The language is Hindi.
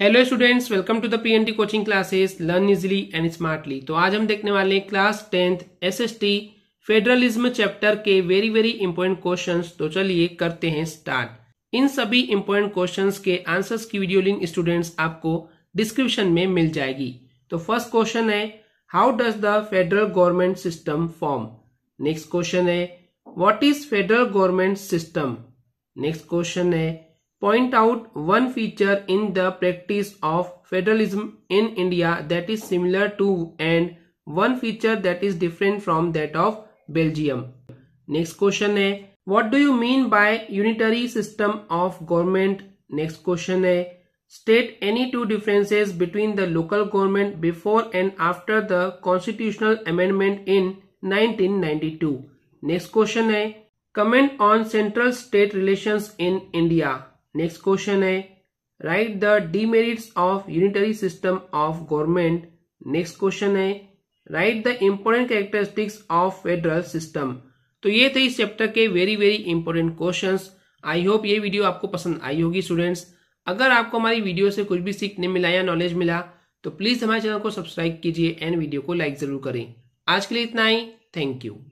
Hello students welcome to the PNT coaching classes learn easily and smartly तो आज हम देखने वाले हैं class tenth SST federalism chapter के वेरी वेरी इंपॉर्टेंट क्वेश्चंस तो चलिए करते हैं स्टार्ट इन सभी इंपॉर्टेंट क्वेश्चंस के आंसर्स की वीडियो लिंक स्टूडेंट्स आपको डिस्क्रिप्शन में मिल जाएगी तो फर्स्ट क्वेश्चन है how does the federal government system form next question है what is federal government system next question है point out one feature in the practice of federalism in India that is similar to and one feature that is different from that of Belgium. Next question है What do you mean by unitary system of government? Next question है State any two differences between the local government before and after the constitutional amendment in 1992. Next question है Comment on central state relations in India. Next question है right the demerits of unitary system of government next question है right the important characteristics of federal system तो ये थे इस चैप्टर के very very important question I hope ये वीडियो आपको पसंद आई होगी स्टूडेंट्स अगर आपको हमारी वीडियो से कुछ भी सीखने मिला या नॉलेज मिला तो प्लीज हमारे चैनल को सब्सक्राइब कीजिए एंड वीडियो को लाइक जरूर करें आज के लिए इतना ही थैंक यू